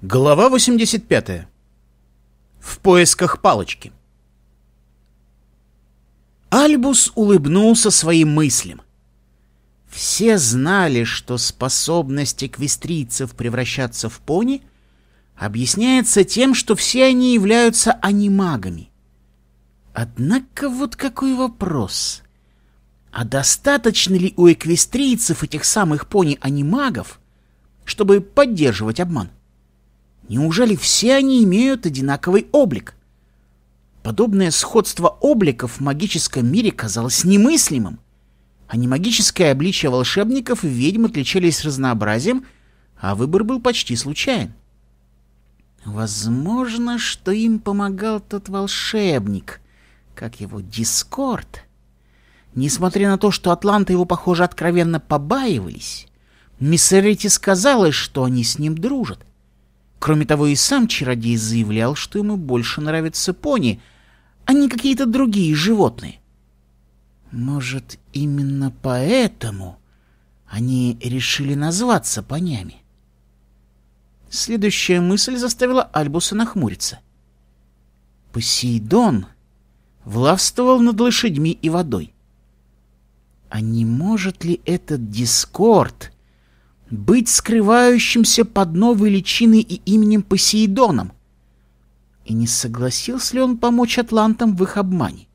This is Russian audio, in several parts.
Глава 85. В поисках палочки. Альбус улыбнулся своим мыслям. Все знали, что способность эквестрийцев превращаться в пони объясняется тем, что все они являются анимагами. Однако вот какой вопрос. А достаточно ли у эквестрийцев этих самых пони-анимагов, чтобы поддерживать обман? Неужели все они имеют одинаковый облик? Подобное сходство обликов в магическом мире казалось немыслимым. А не магическое обличие волшебников и ведьм отличались разнообразием, а выбор был почти случайен. Возможно, что им помогал тот волшебник, как его Дискорд. Несмотря на то, что атланты его, похоже, откровенно побаивались, Мисс Миссерити сказала, что они с ним дружат, Кроме того, и сам чародей заявлял, что ему больше нравятся пони, а не какие-то другие животные. Может, именно поэтому они решили назваться понями? Следующая мысль заставила Альбуса нахмуриться. Посейдон властвовал над лошадьми и водой. А не может ли этот дискорд быть скрывающимся под новой личиной и именем Посейдоном? И не согласился ли он помочь атлантам в их обмане?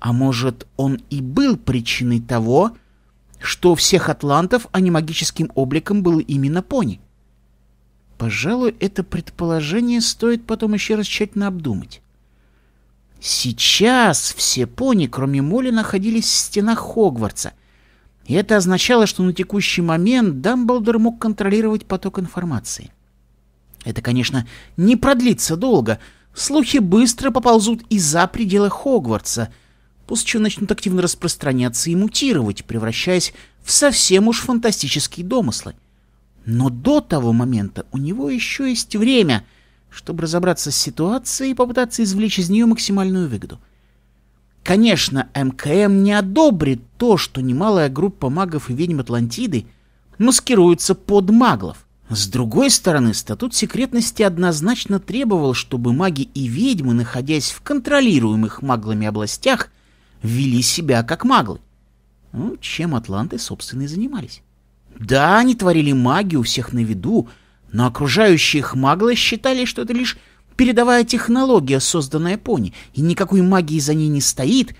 А может, он и был причиной того, что всех атлантов, а не магическим обликом был именно пони? Пожалуй, это предположение стоит потом еще раз тщательно обдумать. Сейчас все пони, кроме Моли, находились в стенах Хогвартса — и это означало, что на текущий момент Дамблдор мог контролировать поток информации. Это, конечно, не продлится долго. Слухи быстро поползут и за пределы Хогвартса, после чего начнут активно распространяться и мутировать, превращаясь в совсем уж фантастические домыслы. Но до того момента у него еще есть время, чтобы разобраться с ситуацией и попытаться извлечь из нее максимальную выгоду — Конечно, МКМ не одобрит то, что немалая группа магов и ведьм Атлантиды маскируется под маглов. С другой стороны, статут секретности однозначно требовал, чтобы маги и ведьмы, находясь в контролируемых маглами областях, вели себя как маглы. Ну, чем атланты, собственно, и занимались. Да, они творили магию у всех на виду, но окружающие их маглы считали, что это лишь передовая технология, созданная пони, и никакой магии за ней не стоит,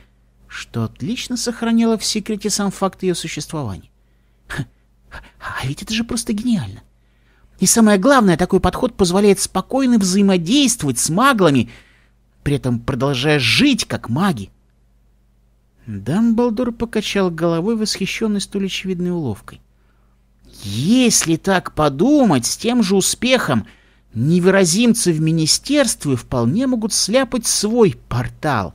что отлично сохранило в секрете сам факт ее существования. а ведь это же просто гениально. И самое главное, такой подход позволяет спокойно взаимодействовать с маглами, при этом продолжая жить как маги. Дамблдор покачал головой, восхищенный столь очевидной уловкой. Если так подумать, с тем же успехом невыразимцы в министерстве вполне могут сляпать свой портал,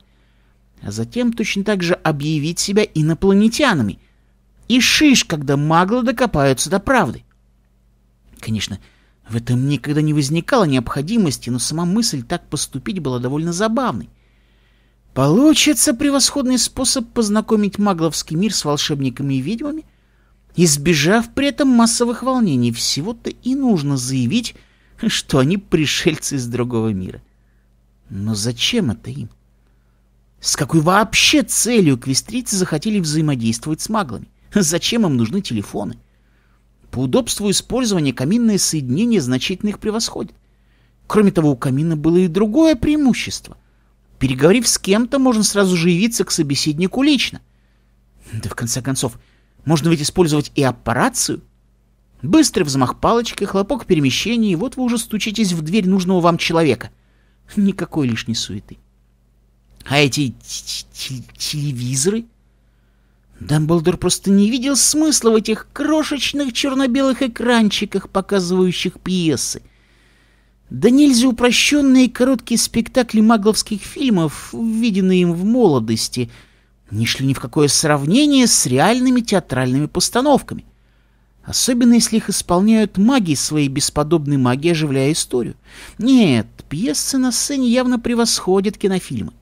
а затем точно так же объявить себя инопланетянами. И шиш, когда маглы докопаются до правды. Конечно, в этом никогда не возникало необходимости, но сама мысль так поступить была довольно забавной. Получится превосходный способ познакомить магловский мир с волшебниками и ведьмами, избежав при этом массовых волнений. Всего-то и нужно заявить, что они пришельцы из другого мира. Но зачем это им? С какой вообще целью квестрийцы захотели взаимодействовать с маглами? Зачем им нужны телефоны? По удобству использования каминное соединение значительно их превосходит. Кроме того, у камина было и другое преимущество. Переговорив с кем-то, можно сразу же явиться к собеседнику лично. Да в конце концов, можно ведь использовать и аппарацию. Быстрый взмах палочкой, хлопок перемещения, и вот вы уже стучитесь в дверь нужного вам человека. Никакой лишней суеты. А эти телевизоры? Дамблдор просто не видел смысла в этих крошечных черно-белых экранчиках, показывающих пьесы. Да нельзя упрощенные короткие спектакли магловских фильмов, виденные им в молодости, не шли ни в какое сравнение с реальными театральными постановками. Особенно, если их исполняют маги своей бесподобной магии, оживляя историю. Нет, пьесы на сцене явно превосходят кинофильмы.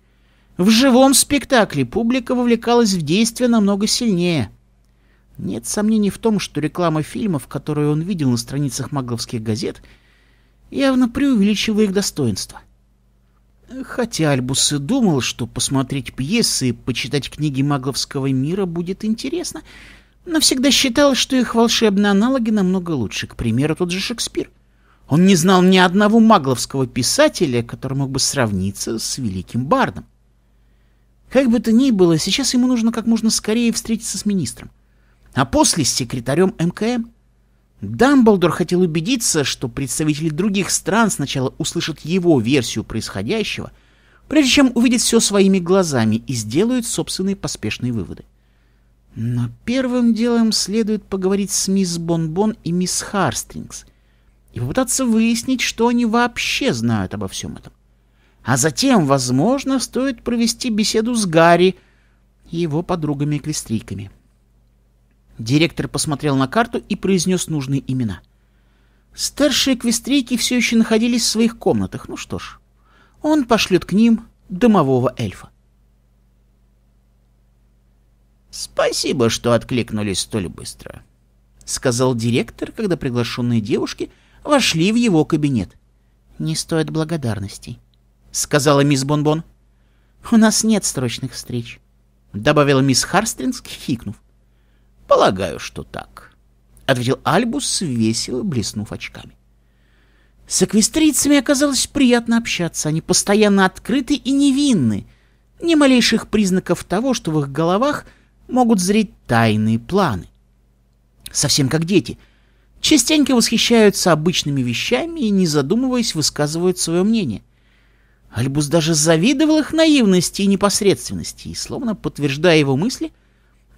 В живом спектакле публика вовлекалась в действие намного сильнее. Нет сомнений в том, что реклама фильмов, которую он видел на страницах магловских газет, явно преувеличивала их достоинство. Хотя Альбус и думал, что посмотреть пьесы и почитать книги магловского мира будет интересно — но всегда считал, что их волшебные аналоги намного лучше. К примеру, тот же Шекспир. Он не знал ни одного магловского писателя, который мог бы сравниться с великим бардом. Как бы то ни было, сейчас ему нужно как можно скорее встретиться с министром, а после с секретарем МКМ. Дамблдор хотел убедиться, что представители других стран сначала услышат его версию происходящего, прежде чем увидят все своими глазами и сделают собственные поспешные выводы. Но первым делом следует поговорить с мисс Бонбон -Бон и мисс Харстрингс и попытаться выяснить, что они вообще знают обо всем этом. А затем, возможно, стоит провести беседу с Гарри и его подругами-эквестрийками. Директор посмотрел на карту и произнес нужные имена. Старшие эквестрийки все еще находились в своих комнатах. Ну что ж, он пошлет к ним домового эльфа. «Спасибо, что откликнулись столь быстро», — сказал директор, когда приглашенные девушки вошли в его кабинет. «Не стоит благодарностей», — сказала мисс Бонбон. «У нас нет срочных встреч», — добавила мисс Харстрингс, хикнув. «Полагаю, что так», — ответил Альбус, весело блеснув очками. С эквестрийцами оказалось приятно общаться, они постоянно открыты и невинны, ни малейших признаков того, что в их головах — могут зреть тайные планы. Совсем как дети. Частенько восхищаются обычными вещами и, не задумываясь, высказывают свое мнение. Альбус даже завидовал их наивности и непосредственности, и, словно подтверждая его мысли,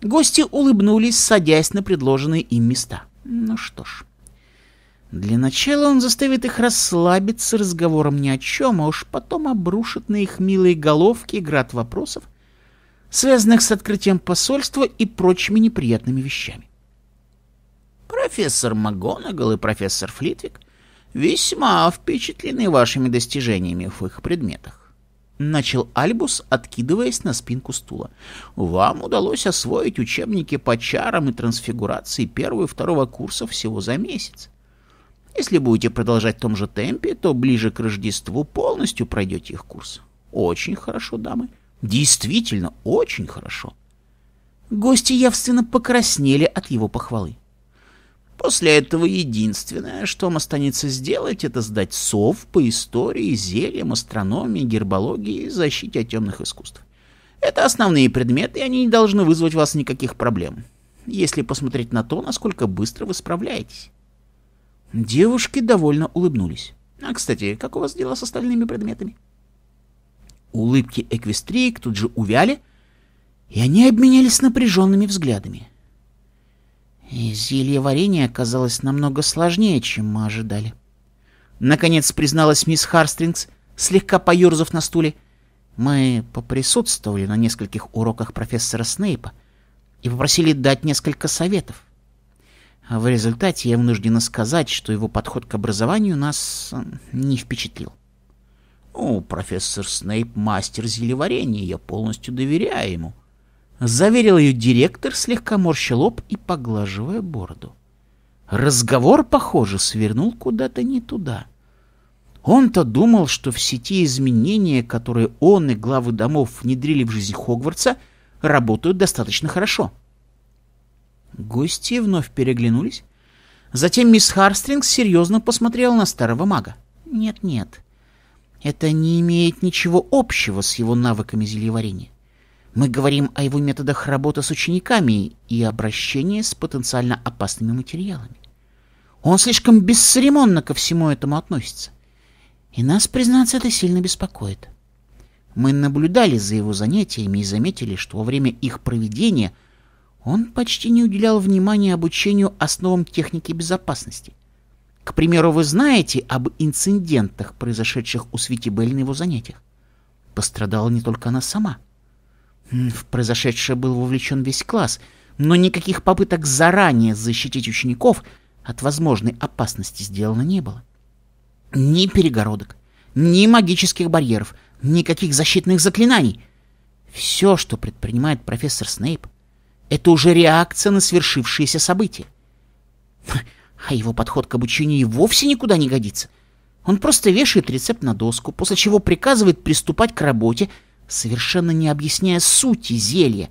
гости улыбнулись, садясь на предложенные им места. Ну что ж... Для начала он заставит их расслабиться разговором ни о чем, а уж потом обрушит на их милые головки град вопросов, связанных с открытием посольства и прочими неприятными вещами. Профессор МакГонагал и профессор Флитвик весьма впечатлены вашими достижениями в их предметах. Начал Альбус, откидываясь на спинку стула. Вам удалось освоить учебники по чарам и трансфигурации первого и второго курса всего за месяц. Если будете продолжать в том же темпе, то ближе к Рождеству полностью пройдете их курс. Очень хорошо, дамы. — Действительно, очень хорошо. Гости явственно покраснели от его похвалы. После этого единственное, что вам останется сделать, это сдать сов по истории, зельям, астрономии, гербологии и защите от темных искусств. Это основные предметы, и они не должны вызвать у вас никаких проблем, если посмотреть на то, насколько быстро вы справляетесь. Девушки довольно улыбнулись. А, кстати, как у вас дела с остальными предметами? — Улыбки Эквестрик тут же увяли, и они обменялись напряженными взглядами. Зелье варенья оказалось намного сложнее, чем мы ожидали. Наконец призналась мисс Харстрингс, слегка поерзав на стуле. Мы поприсутствовали на нескольких уроках профессора Снейпа и попросили дать несколько советов. В результате я вынуждена сказать, что его подход к образованию нас э, не впечатлил. Ну, профессор Снейп — мастер зелеварения, я полностью доверяю ему. Заверил ее директор, слегка морща лоб и поглаживая бороду. Разговор, похоже, свернул куда-то не туда. Он-то думал, что все те изменения, которые он и главы домов внедрили в жизнь Хогвартса, работают достаточно хорошо. Гости вновь переглянулись. Затем мисс Харстринг серьезно посмотрела на старого мага. «Нет-нет, это не имеет ничего общего с его навыками зельеварения. Мы говорим о его методах работы с учениками и обращении с потенциально опасными материалами. Он слишком бесцеремонно ко всему этому относится. И нас, признаться, это сильно беспокоит. Мы наблюдали за его занятиями и заметили, что во время их проведения он почти не уделял внимания обучению основам техники безопасности. К примеру, вы знаете об инцидентах, произошедших у Свити Белли на его занятиях? Пострадала не только она сама. В произошедшее был вовлечен весь класс, но никаких попыток заранее защитить учеников от возможной опасности сделано не было. Ни перегородок, ни магических барьеров, никаких защитных заклинаний. Все, что предпринимает профессор Снейп, это уже реакция на свершившиеся события. А его подход к обучению и вовсе никуда не годится. Он просто вешает рецепт на доску, после чего приказывает приступать к работе, совершенно не объясняя сути зелья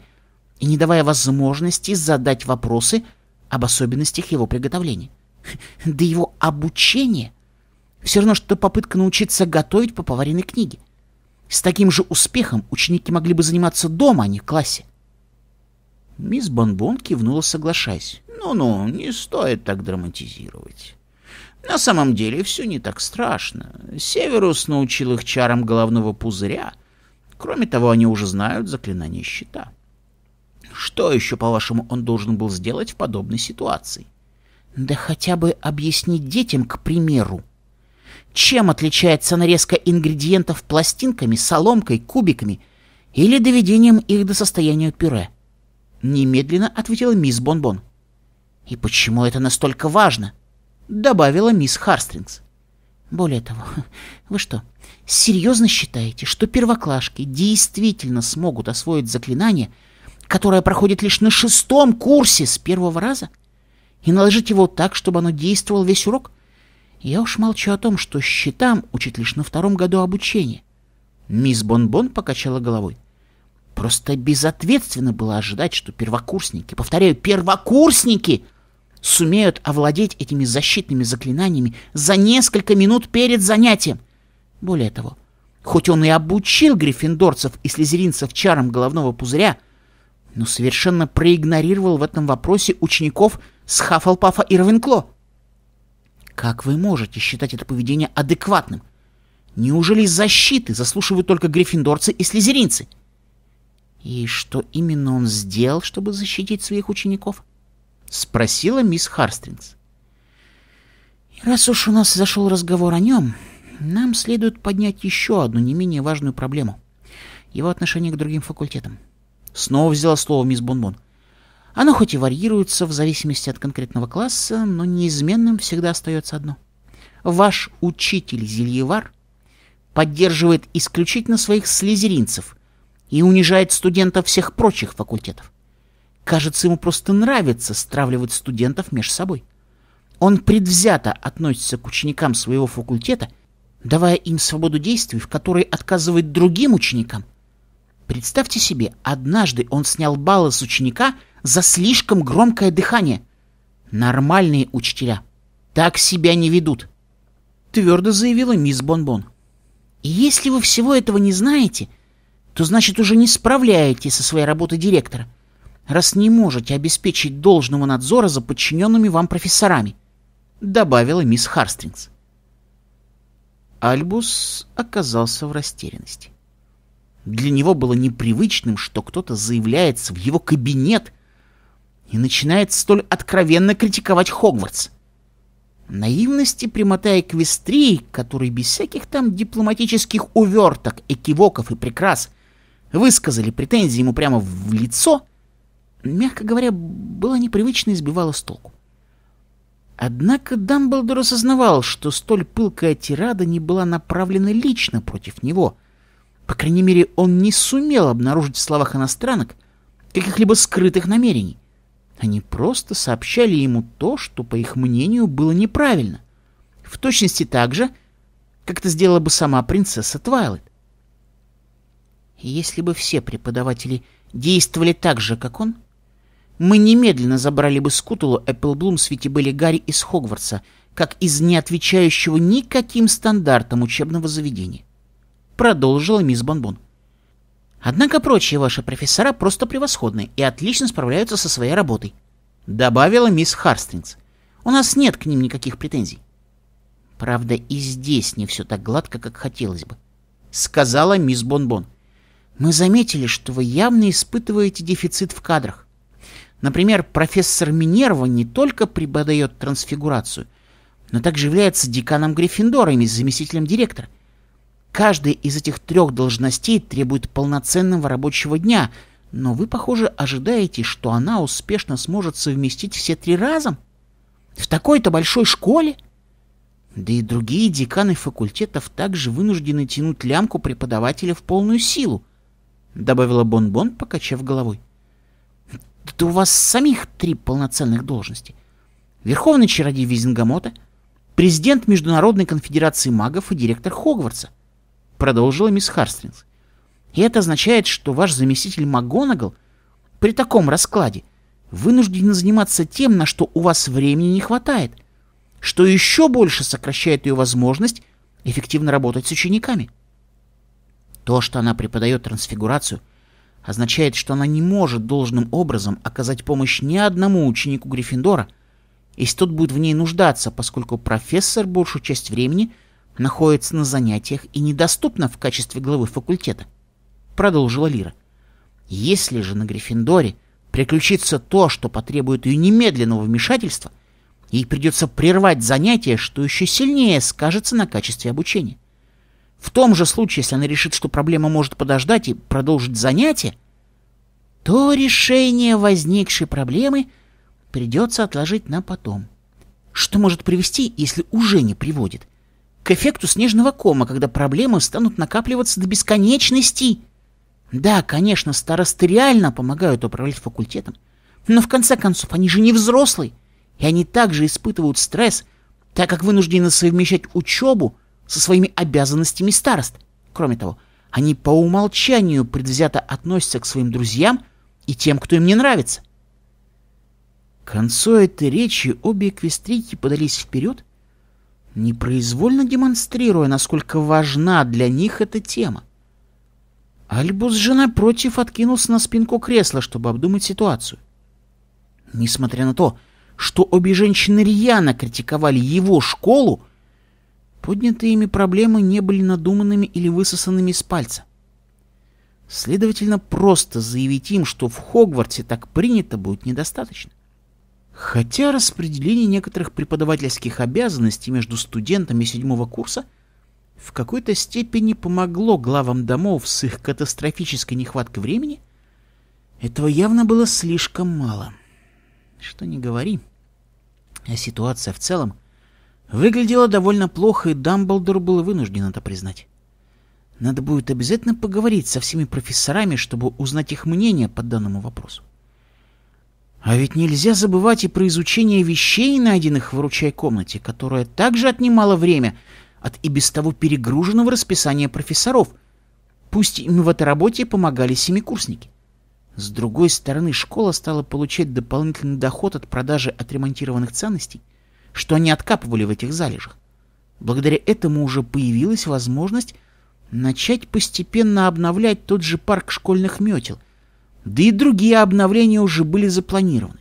и не давая возможности задать вопросы об особенностях его приготовления. Да его обучение все равно, что попытка научиться готовить по поваренной книге. С таким же успехом ученики могли бы заниматься дома, а не в классе. Мисс Бонбон кивнула, соглашаясь. «Ну-ну, не стоит так драматизировать. На самом деле все не так страшно. Северус научил их чарам головного пузыря. Кроме того, они уже знают заклинание щита. Что еще, по-вашему, он должен был сделать в подобной ситуации? Да хотя бы объяснить детям, к примеру. Чем отличается нарезка ингредиентов пластинками, соломкой, кубиками или доведением их до состояния пюре? — Немедленно ответила мисс Бонбон. «И почему это настолько важно?» Добавила мисс Харстрингс. «Более того, вы что, серьезно считаете, что первоклашки действительно смогут освоить заклинание, которое проходит лишь на шестом курсе с первого раза, и наложить его так, чтобы оно действовало весь урок? Я уж молчу о том, что щитам учат лишь на втором году обучения». Мисс Бонбон покачала головой. — Просто безответственно было ожидать, что первокурсники, повторяю, первокурсники, сумеют овладеть этими защитными заклинаниями за несколько минут перед занятием. Более того, хоть он и обучил гриффиндорцев и слезеринцев чарам головного пузыря, но совершенно проигнорировал в этом вопросе учеников с Хаффлпафа и Равенкло. Как вы можете считать это поведение адекватным? Неужели защиты заслушивают только гриффиндорцы и слезеринцы? — «И что именно он сделал, чтобы защитить своих учеников?» — спросила мисс Харстрингс. «И раз уж у нас зашел разговор о нем, нам следует поднять еще одну не менее важную проблему — его отношение к другим факультетам». Снова взяла слово мисс Бонбон. Оно хоть и варьируется в зависимости от конкретного класса, но неизменным всегда остается одно. Ваш учитель Зельевар поддерживает исключительно своих слезеринцев — и унижает студентов всех прочих факультетов. Кажется, ему просто нравится стравливать студентов между собой. Он предвзято относится к ученикам своего факультета, давая им свободу действий, в которой отказывает другим ученикам. Представьте себе, однажды он снял баллы с ученика за слишком громкое дыхание. Нормальные учителя так себя не ведут, твердо заявила мисс Бонбон. -бон. И если вы всего этого не знаете, — то значит уже не справляетесь со своей работой директора, раз не можете обеспечить должного надзора за подчиненными вам профессорами», — добавила мисс Харстрингс. Альбус оказался в растерянности. Для него было непривычным, что кто-то заявляется в его кабинет и начинает столь откровенно критиковать Хогвартс. Наивности и прямота который без всяких там дипломатических уверток, экивоков и прикрас высказали претензии ему прямо в лицо, мягко говоря, было непривычно и сбивало с толку. Однако Дамблдор осознавал, что столь пылкая тирада не была направлена лично против него. По крайней мере, он не сумел обнаружить в словах иностранок каких-либо скрытых намерений. Они просто сообщали ему то, что, по их мнению, было неправильно. В точности так же, как это сделала бы сама принцесса Твайлет если бы все преподаватели действовали так же, как он, мы немедленно забрали бы Скутулу, Эпплблум, Светибели Гарри из Хогвартса, как из неотвечающего никаким стандартам учебного заведения. Продолжила мисс Бонбон. Однако прочие ваши профессора просто превосходны и отлично справляются со своей работой. Добавила мисс Харстингс. У нас нет к ним никаких претензий. Правда, и здесь не все так гладко, как хотелось бы. Сказала мисс Бонбон. Мы заметили, что вы явно испытываете дефицит в кадрах. Например, профессор Минерва не только преподает трансфигурацию, но также является деканом Гриффиндора и заместителем директора. Каждая из этих трех должностей требует полноценного рабочего дня, но вы, похоже, ожидаете, что она успешно сможет совместить все три разом? В такой-то большой школе? Да и другие деканы факультетов также вынуждены тянуть лямку преподавателя в полную силу. — добавила Бон-Бон, покачав головой. «Да у вас самих три полноценных должности. Верховный чародей Визингамота, президент Международной конфедерации магов и директор Хогвартса», — продолжила мисс Харстрингс. «И это означает, что ваш заместитель МакГонагал при таком раскладе вынужден заниматься тем, на что у вас времени не хватает, что еще больше сокращает ее возможность эффективно работать с учениками». То, что она преподает трансфигурацию, означает, что она не может должным образом оказать помощь ни одному ученику Гриффиндора, если тот будет в ней нуждаться, поскольку профессор большую часть времени находится на занятиях и недоступна в качестве главы факультета. Продолжила Лира. Если же на Гриффиндоре приключится то, что потребует ее немедленного вмешательства, ей придется прервать занятия, что еще сильнее скажется на качестве обучения. В том же случае, если она решит, что проблема может подождать и продолжить занятие, то решение возникшей проблемы придется отложить на потом. Что может привести, если уже не приводит? К эффекту снежного кома, когда проблемы станут накапливаться до бесконечности. Да, конечно, старосты реально помогают управлять факультетом, но в конце концов они же не взрослые, и они также испытывают стресс, так как вынуждены совмещать учебу со своими обязанностями старост. Кроме того, они по умолчанию предвзято относятся к своим друзьям и тем, кто им не нравится. К концу этой речи обе эквестрийки подались вперед, непроизвольно демонстрируя, насколько важна для них эта тема. Альбус же, напротив, откинулся на спинку кресла, чтобы обдумать ситуацию. Несмотря на то, что обе женщины рьяно критиковали его школу, Поднятые ими проблемы не были надуманными или высосанными из пальца. Следовательно, просто заявить им, что в Хогвартсе так принято, будет недостаточно. Хотя распределение некоторых преподавательских обязанностей между студентами седьмого курса в какой-то степени помогло главам домов с их катастрофической нехваткой времени, этого явно было слишком мало. Что не говори, а ситуация в целом Выглядело довольно плохо, и Дамблдор был вынужден это признать. Надо будет обязательно поговорить со всеми профессорами, чтобы узнать их мнение по данному вопросу. А ведь нельзя забывать и про изучение вещей, найденных в ручай комнате, которое также отнимало время от и без того перегруженного расписания профессоров. Пусть им в этой работе помогали семикурсники. С другой стороны, школа стала получать дополнительный доход от продажи отремонтированных ценностей, что они откапывали в этих залежах. Благодаря этому уже появилась возможность начать постепенно обновлять тот же парк школьных метел, да и другие обновления уже были запланированы.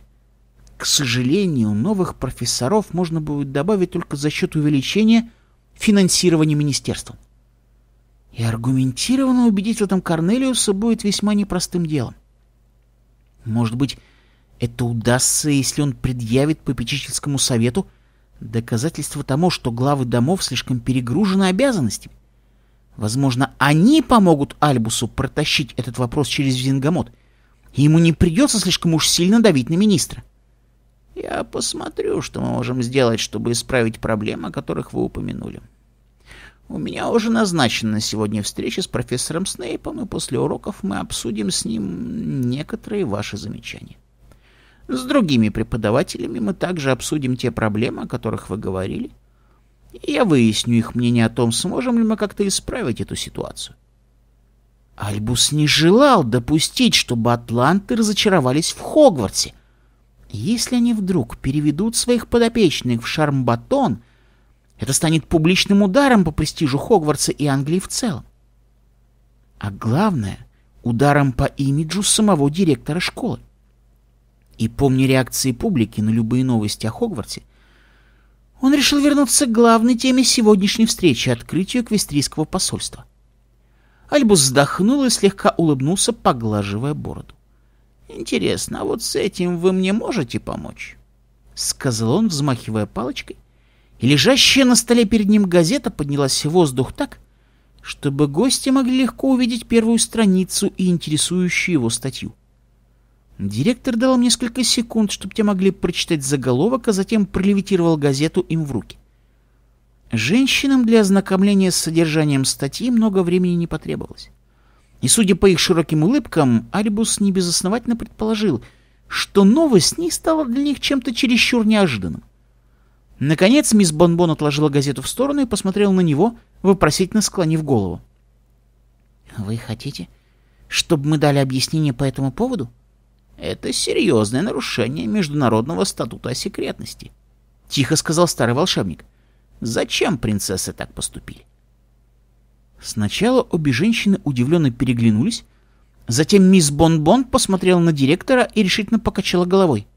К сожалению, новых профессоров можно будет добавить только за счет увеличения финансирования министерством. И аргументированно убедить в этом Корнелиуса будет весьма непростым делом. Может быть, это удастся, если он предъявит попечительскому совету – Доказательство тому, что главы домов слишком перегружены обязанностями. Возможно, они помогут Альбусу протащить этот вопрос через Зингамот, ему не придется слишком уж сильно давить на министра. Я посмотрю, что мы можем сделать, чтобы исправить проблемы, о которых вы упомянули. У меня уже назначена сегодня встреча с профессором Снейпом, и после уроков мы обсудим с ним некоторые ваши замечания. С другими преподавателями мы также обсудим те проблемы, о которых вы говорили. И я выясню их мнение о том, сможем ли мы как-то исправить эту ситуацию. Альбус не желал допустить, чтобы атланты разочаровались в Хогвартсе. Если они вдруг переведут своих подопечных в Шармбатон, это станет публичным ударом по престижу Хогвартса и Англии в целом. А главное, ударом по имиджу самого директора школы и помня реакции публики на любые новости о Хогвартсе, он решил вернуться к главной теме сегодняшней встречи — открытию квестрийского посольства. Альбус вздохнул и слегка улыбнулся, поглаживая бороду. «Интересно, а вот с этим вы мне можете помочь?» — сказал он, взмахивая палочкой. И лежащая на столе перед ним газета поднялась в воздух так, чтобы гости могли легко увидеть первую страницу и интересующую его статью. Директор дал им несколько секунд, чтобы те могли прочитать заголовок, а затем пролевитировал газету им в руки. Женщинам для ознакомления с содержанием статьи много времени не потребовалось. И судя по их широким улыбкам, Альбус небезосновательно предположил, что новость не стала для них чем-то чересчур неожиданным. Наконец мисс Бонбон отложила газету в сторону и посмотрела на него, вопросительно склонив голову. «Вы хотите, чтобы мы дали объяснение по этому поводу?» Это серьезное нарушение международного статута о секретности. Тихо сказал старый волшебник. Зачем принцессы так поступили? Сначала обе женщины удивленно переглянулись, затем мисс Бон -Бон посмотрела на директора и решительно покачала головой.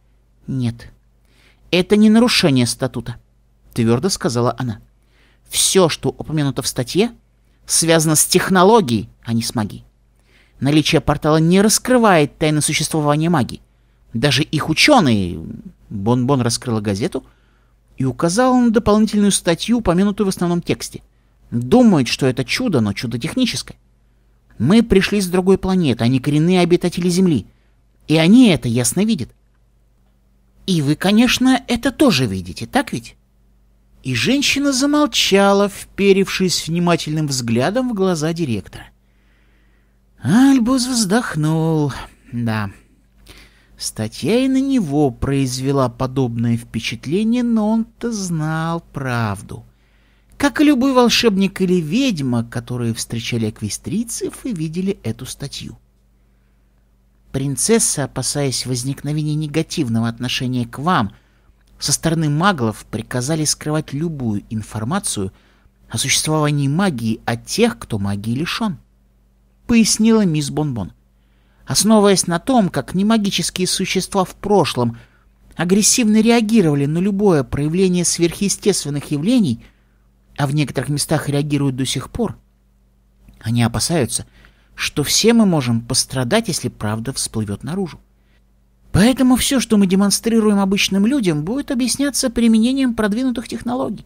«Нет, это не нарушение статута», — твердо сказала она. «Все, что упомянуто в статье, связано с технологией, а не с магией. Наличие портала не раскрывает тайны существования магии. Даже их ученые... Бон-Бон раскрыла газету и указала на дополнительную статью, упомянутую в основном тексте. Думают, что это чудо, но чудо техническое. Мы пришли с другой планеты, они коренные обитатели Земли. И они это ясно видят. И вы, конечно, это тоже видите, так ведь? И женщина замолчала, вперевшись внимательным взглядом в глаза директора. Альбус вздохнул. Да. Статья и на него произвела подобное впечатление, но он-то знал правду. Как и любой волшебник или ведьма, которые встречали аквестрицев и видели эту статью. Принцесса, опасаясь возникновения негативного отношения к вам, со стороны маглов приказали скрывать любую информацию о существовании магии от тех, кто магии лишен пояснила мисс Бонбон. Основываясь на том, как немагические существа в прошлом агрессивно реагировали на любое проявление сверхъестественных явлений, а в некоторых местах реагируют до сих пор, они опасаются, что все мы можем пострадать, если правда всплывет наружу. Поэтому все, что мы демонстрируем обычным людям, будет объясняться применением продвинутых технологий.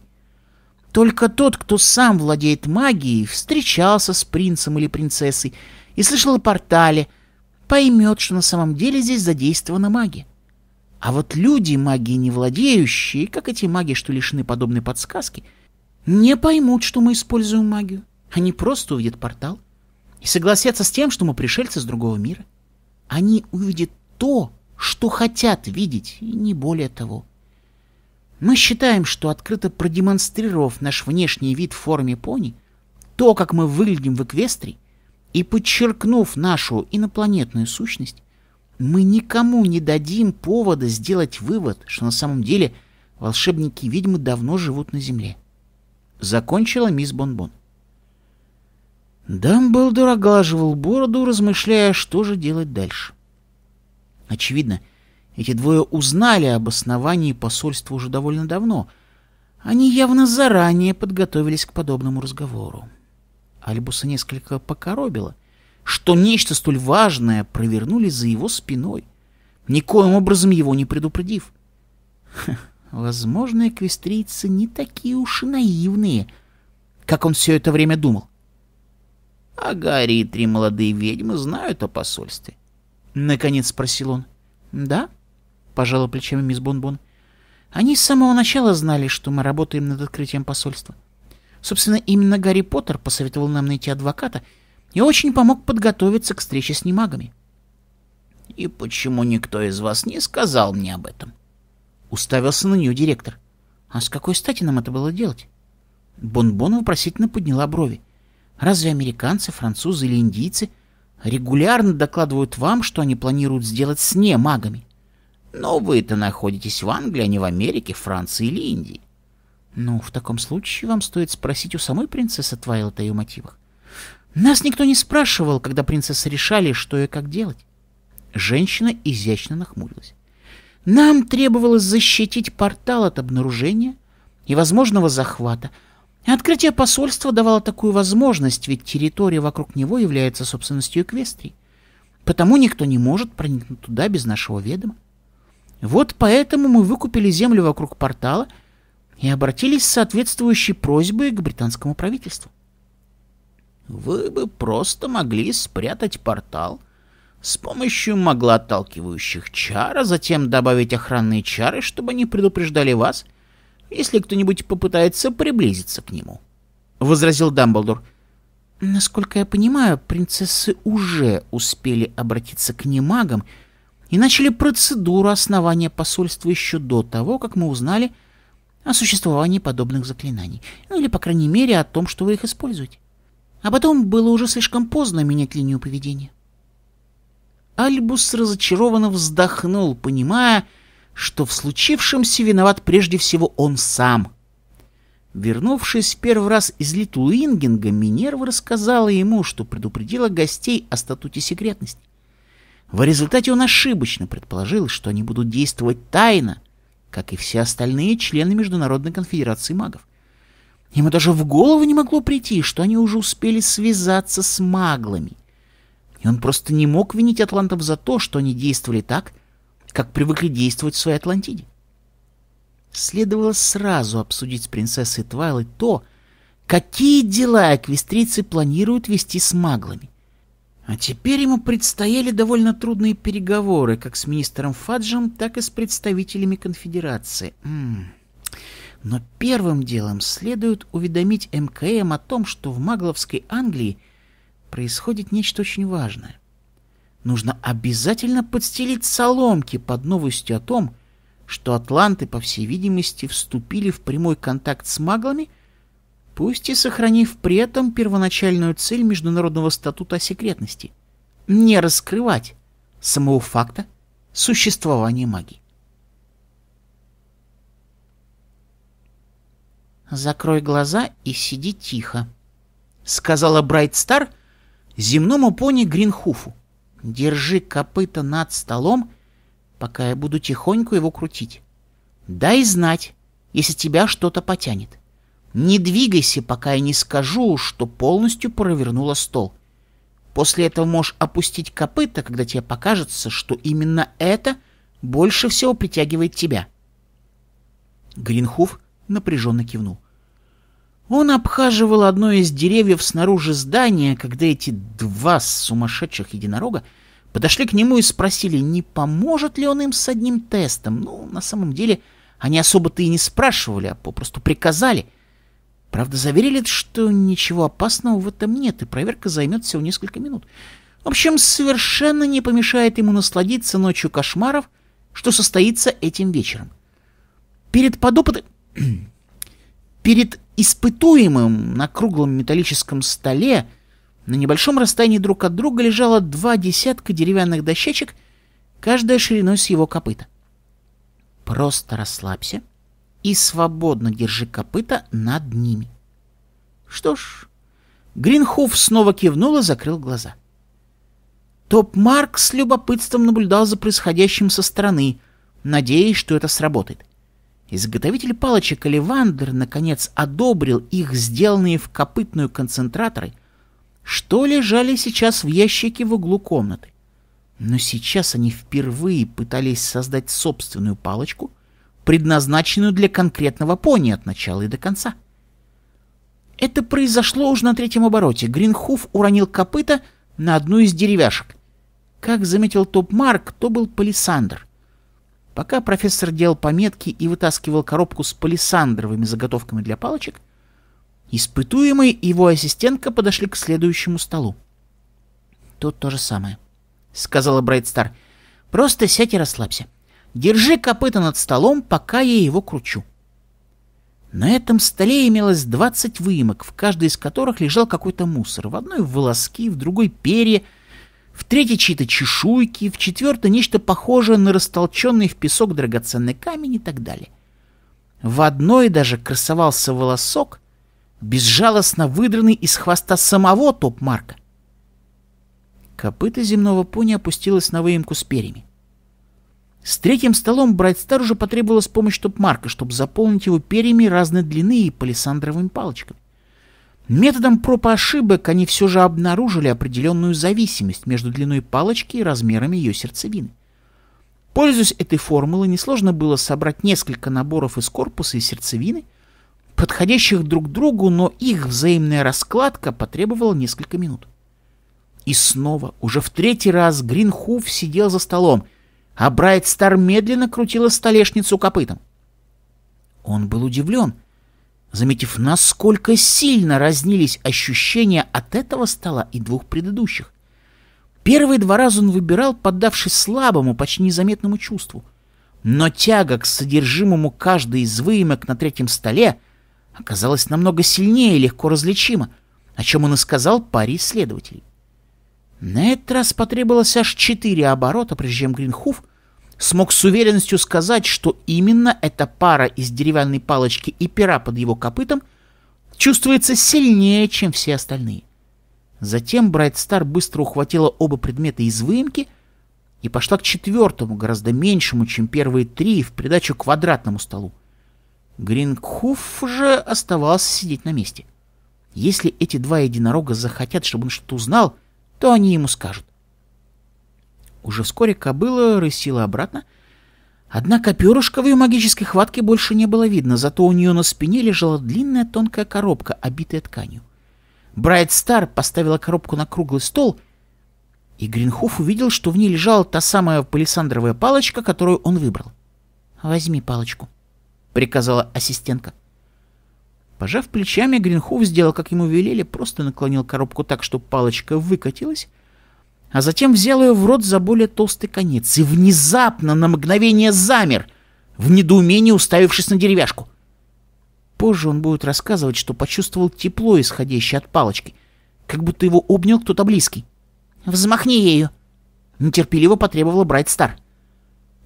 Только тот, кто сам владеет магией, встречался с принцем или принцессой и слышал о портале, поймет, что на самом деле здесь задействована магия. А вот люди, магии не владеющие, как эти маги, что лишены подобной подсказки, не поймут, что мы используем магию. Они просто увидят портал и согласятся с тем, что мы пришельцы с другого мира. Они увидят то, что хотят видеть, и не более того. Мы считаем, что открыто продемонстрировав наш внешний вид в форме пони, то, как мы выглядим в Эквестрии, и подчеркнув нашу инопланетную сущность, мы никому не дадим повода сделать вывод, что на самом деле волшебники-ведьмы давно живут на Земле. Закончила мисс Бонбон. Дамблдор оглаживал бороду, размышляя, что же делать дальше. Очевидно, эти двое узнали об основании посольства уже довольно давно. Они явно заранее подготовились к подобному разговору. Альбуса несколько покоробило, что нечто столь важное провернули за его спиной, никоим образом его не предупредив. Ха, возможно, эквестрийцы не такие уж и наивные, как он все это время думал. А Гарри и три молодые ведьмы знают о посольстве. Наконец спросил он. Да? пожала плечами мисс Бонбон. Они с самого начала знали, что мы работаем над открытием посольства. Собственно, именно Гарри Поттер посоветовал нам найти адвоката и очень помог подготовиться к встрече с немагами. «И почему никто из вас не сказал мне об этом?» Уставился на нее директор. «А с какой стати нам это было делать?» Бонбон вопросительно подняла брови. «Разве американцы, французы или индийцы регулярно докладывают вам, что они планируют сделать с немагами?» Но вы-то находитесь в Англии, а не в Америке, Франции или Индии. Ну, в таком случае вам стоит спросить у самой принцессы Твайлота о ее мотивах. Нас никто не спрашивал, когда принцессы решали, что и как делать. Женщина изящно нахмурилась. Нам требовалось защитить портал от обнаружения и возможного захвата. Открытие посольства давало такую возможность, ведь территория вокруг него является собственностью Эквестрии. Потому никто не может проникнуть туда без нашего ведома. Вот поэтому мы выкупили землю вокруг портала и обратились с соответствующей просьбой к британскому правительству. Вы бы просто могли спрятать портал с помощью отталкивающих чар, а затем добавить охранные чары, чтобы они предупреждали вас, если кто-нибудь попытается приблизиться к нему, — возразил Дамблдор. Насколько я понимаю, принцессы уже успели обратиться к немагам, — и начали процедуру основания посольства еще до того, как мы узнали о существовании подобных заклинаний, ну или, по крайней мере, о том, что вы их используете. А потом было уже слишком поздно менять линию поведения. Альбус разочарованно вздохнул, понимая, что в случившемся виноват прежде всего он сам. Вернувшись первый раз из Литлуингенга, Минерва рассказала ему, что предупредила гостей о статуте секретности. В результате он ошибочно предположил, что они будут действовать тайно, как и все остальные члены Международной конфедерации магов. Ему даже в голову не могло прийти, что они уже успели связаться с маглами. И он просто не мог винить атлантов за то, что они действовали так, как привыкли действовать в своей Атлантиде. Следовало сразу обсудить с принцессой Твайлайт то, какие дела эквестрийцы планируют вести с маглами — а теперь ему предстояли довольно трудные переговоры, как с министром Фаджем, так и с представителями конфедерации. М -м. Но первым делом следует уведомить МКМ о том, что в Магловской Англии происходит нечто очень важное. Нужно обязательно подстелить соломки под новостью о том, что атланты, по всей видимости, вступили в прямой контакт с маглами пусть и сохранив при этом первоначальную цель Международного статута о секретности – не раскрывать самого факта существования магии. «Закрой глаза и сиди тихо», — сказала Брайтстар земному пони Гринхуфу. «Держи копыта над столом, пока я буду тихонько его крутить. Дай знать, если тебя что-то потянет. Не двигайся, пока я не скажу, что полностью провернула стол. После этого можешь опустить копыта, когда тебе покажется, что именно это больше всего притягивает тебя. Гринхуф напряженно кивнул. Он обхаживал одно из деревьев снаружи здания, когда эти два сумасшедших единорога подошли к нему и спросили, не поможет ли он им с одним тестом. Ну, на самом деле, они особо-то и не спрашивали, а попросту приказали — Правда, заверили, что ничего опасного в этом нет, и проверка займет всего несколько минут. В общем, совершенно не помешает ему насладиться ночью кошмаров, что состоится этим вечером. Перед подопытным... Перед испытуемым на круглом металлическом столе на небольшом расстоянии друг от друга лежало два десятка деревянных дощечек, каждая шириной с его копыта. «Просто расслабься», и свободно держи копыта над ними. Что ж, Гринхуф снова кивнул и закрыл глаза. Топ-Марк с любопытством наблюдал за происходящим со стороны, надеясь, что это сработает. Изготовитель палочек Оливандер, наконец, одобрил их сделанные в копытную концентраторы, что лежали сейчас в ящике в углу комнаты. Но сейчас они впервые пытались создать собственную палочку, предназначенную для конкретного пони от начала и до конца. Это произошло уже на третьем обороте. Гринхуф уронил копыта на одну из деревяшек. Как заметил Топ-Марк, то был палисандр. Пока профессор делал пометки и вытаскивал коробку с палисандровыми заготовками для палочек, испытуемый и его ассистентка подошли к следующему столу. «Тут то же самое», — сказала Брайтстар. «Просто сядь и расслабься». Держи копыта над столом, пока я его кручу. На этом столе имелось двадцать выемок, в каждой из которых лежал какой-то мусор. В одной — волоски, в другой — перья, в третьей — чьи-то чешуйки, в четвертой — нечто похожее на растолченный в песок драгоценный камень и так далее. В одной даже красовался волосок, безжалостно выдранный из хвоста самого топ-марка. Копыта земного пони опустилось на выемку с перьями. С третьим столом Брайтстар уже потребовалась помощь топ-марка, чтобы заполнить его перьями разной длины и палисандровыми палочками. Методом проб и ошибок они все же обнаружили определенную зависимость между длиной палочки и размерами ее сердцевины. Пользуясь этой формулой, несложно было собрать несколько наборов из корпуса и сердцевины, подходящих друг к другу, но их взаимная раскладка потребовала несколько минут. И снова, уже в третий раз, Гринхуф сидел за столом — а Брайт стар медленно крутила столешницу копытом. Он был удивлен, заметив, насколько сильно разнились ощущения от этого стола и двух предыдущих. Первые два раза он выбирал, поддавшись слабому, почти незаметному чувству. Но тяга к содержимому каждой из выемок на третьем столе оказалась намного сильнее и легко различима, о чем он и сказал паре исследователей. На этот раз потребовалось аж четыре оборота, прежде чем Гринхуф смог с уверенностью сказать, что именно эта пара из деревянной палочки и пера под его копытом чувствуется сильнее, чем все остальные. Затем Брайт Стар быстро ухватила оба предмета из выемки и пошла к четвертому, гораздо меньшему, чем первые три, в придачу к квадратному столу. Грингхуф же оставался сидеть на месте. Если эти два единорога захотят, чтобы он что-то узнал, то они ему скажут. Уже вскоре кобыла рысила обратно, Однако перышка в ее магической хватке больше не было видно, зато у нее на спине лежала длинная тонкая коробка, обитая тканью. Брайт Стар поставила коробку на круглый стол, и Гринхоф увидел, что в ней лежала та самая палисандровая палочка, которую он выбрал. «Возьми палочку», — приказала ассистентка. Пожав плечами, Гринхоф сделал, как ему велели, просто наклонил коробку так, чтобы палочка выкатилась, а затем взял ее в рот за более толстый конец и внезапно на мгновение замер, в недоумении уставившись на деревяшку. Позже он будет рассказывать, что почувствовал тепло, исходящее от палочки, как будто его обнял кто-то близкий. «Взмахни ею!» — нетерпеливо потребовала брать Стар.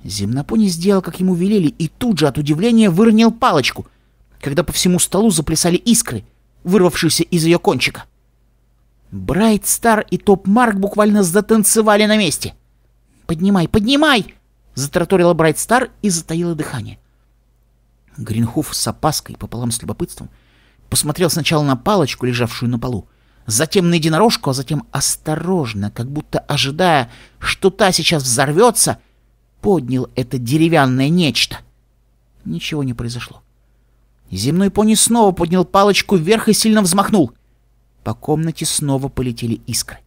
Земнопони сделал, как ему велели, и тут же от удивления выронил палочку, когда по всему столу заплясали искры, вырвавшиеся из ее кончика. Брайт Стар и Топ Марк буквально затанцевали на месте. «Поднимай, поднимай!» — затраторила Брайт Стар и затаила дыхание. Гринхуф с опаской пополам с любопытством посмотрел сначала на палочку, лежавшую на полу, затем на единорожку, а затем осторожно, как будто ожидая, что та сейчас взорвется, поднял это деревянное нечто. Ничего не произошло. Земной пони снова поднял палочку вверх и сильно взмахнул — по комнате снова полетели искры.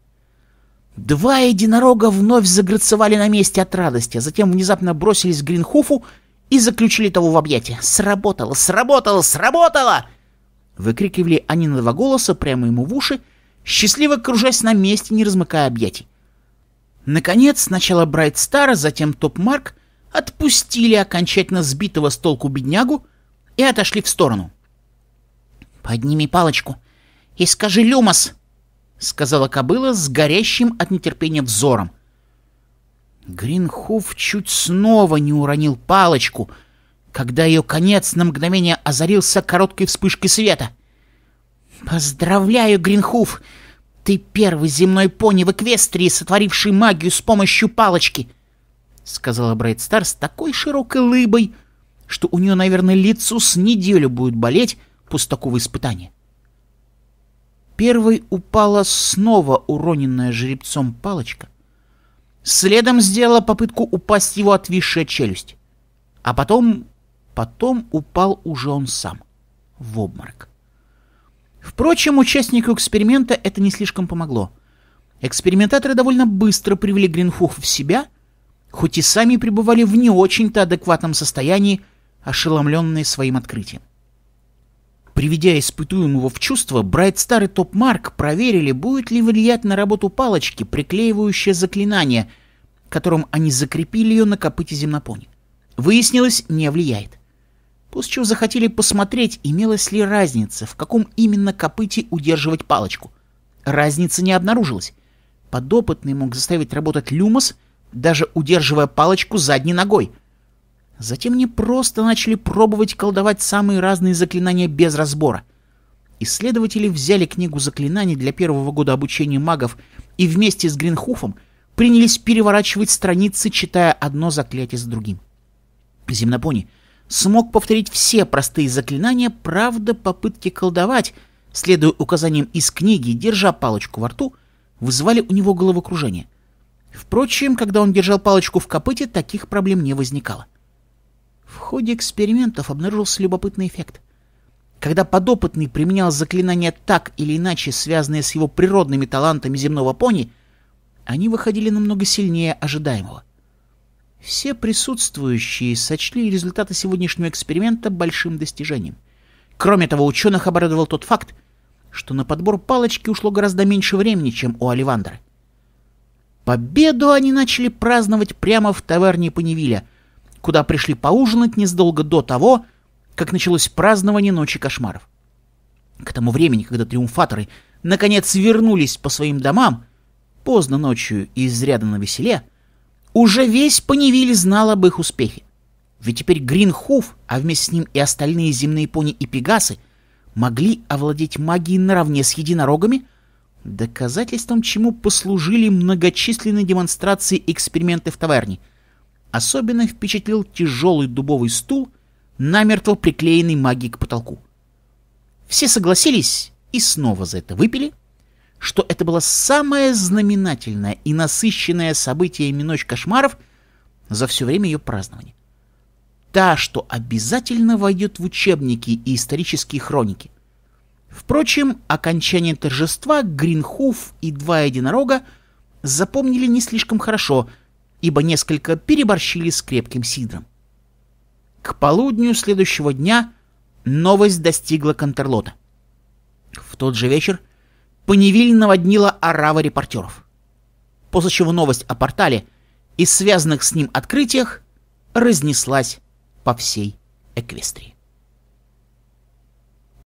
Два единорога вновь заграцевали на месте от радости, а затем внезапно бросились к Гринхуфу и заключили того в объятия. «Сработало! Сработало! Сработало!» Выкрикивали они на два голоса прямо ему в уши, счастливо кружась на месте, не размыкая объятий. Наконец, сначала Брайт Стар, а затем Топ Марк отпустили окончательно сбитого с толку беднягу и отошли в сторону. «Подними палочку», и скажи «Люмос!» — сказала кобыла с горящим от нетерпения взором. Гринхуф чуть снова не уронил палочку, когда ее конец на мгновение озарился короткой вспышкой света. «Поздравляю, Гринхуф! Ты первый земной пони в Эквестрии, сотворивший магию с помощью палочки!» — сказала Брайтстар с такой широкой лыбой, что у нее, наверное, лицо с неделю будет болеть после такого испытания. Первой упала снова уроненная жеребцом палочка. Следом сделала попытку упасть его отвисшая челюсть. А потом... потом упал уже он сам. В обморок. Впрочем, участнику эксперимента это не слишком помогло. Экспериментаторы довольно быстро привели Гринфух в себя, хоть и сами пребывали в не очень-то адекватном состоянии, ошеломленные своим открытием. Приведя испытуемого в чувство, Брайтстар и Топмарк проверили, будет ли влиять на работу палочки, приклеивающее заклинание, которым они закрепили ее на копыте земнопони. Выяснилось, не влияет. После чего захотели посмотреть, имелась ли разница, в каком именно копыте удерживать палочку. Разницы не обнаружилось. Подопытный мог заставить работать люмос, даже удерживая палочку задней ногой — Затем они просто начали пробовать колдовать самые разные заклинания без разбора. Исследователи взяли книгу заклинаний для первого года обучения магов и вместе с Гринхуфом принялись переворачивать страницы, читая одно заклятие за другим. Земнопони смог повторить все простые заклинания, правда, попытки колдовать, следуя указаниям из книги, держа палочку во рту, вызывали у него головокружение. Впрочем, когда он держал палочку в копыте, таких проблем не возникало. В ходе экспериментов обнаружился любопытный эффект. Когда подопытный применял заклинания так или иначе, связанные с его природными талантами земного пони, они выходили намного сильнее ожидаемого. Все присутствующие сочли результаты сегодняшнего эксперимента большим достижением. Кроме того, ученых обрадовал тот факт, что на подбор палочки ушло гораздо меньше времени, чем у Оливандра. Победу они начали праздновать прямо в таверне Паневиля — куда пришли поужинать незадолго до того, как началось празднование Ночи кошмаров. К тому времени, когда триумфаторы наконец вернулись по своим домам, поздно ночью и изрядно на веселе, уже весь Паневиль знал об их успехе. Ведь теперь Гринхуф, а вместе с ним и остальные земные пони и пегасы, могли овладеть магией наравне с единорогами, доказательством чему послужили многочисленные демонстрации и эксперименты в таверне — Особенно впечатлил тяжелый дубовый стул, намертво приклеенный магией к потолку. Все согласились и снова за это выпили, что это было самое знаменательное и насыщенное событие «Ночь кошмаров» за все время ее празднования. Та, что обязательно войдет в учебники и исторические хроники. Впрочем, окончание торжества Гринхуф и два единорога запомнили не слишком хорошо – ибо несколько переборщили с крепким сидром. К полудню следующего дня новость достигла Контерлота. В тот же вечер Паневиль наводнила орава репортеров. После чего новость о портале и связанных с ним открытиях разнеслась по всей Эквестрии.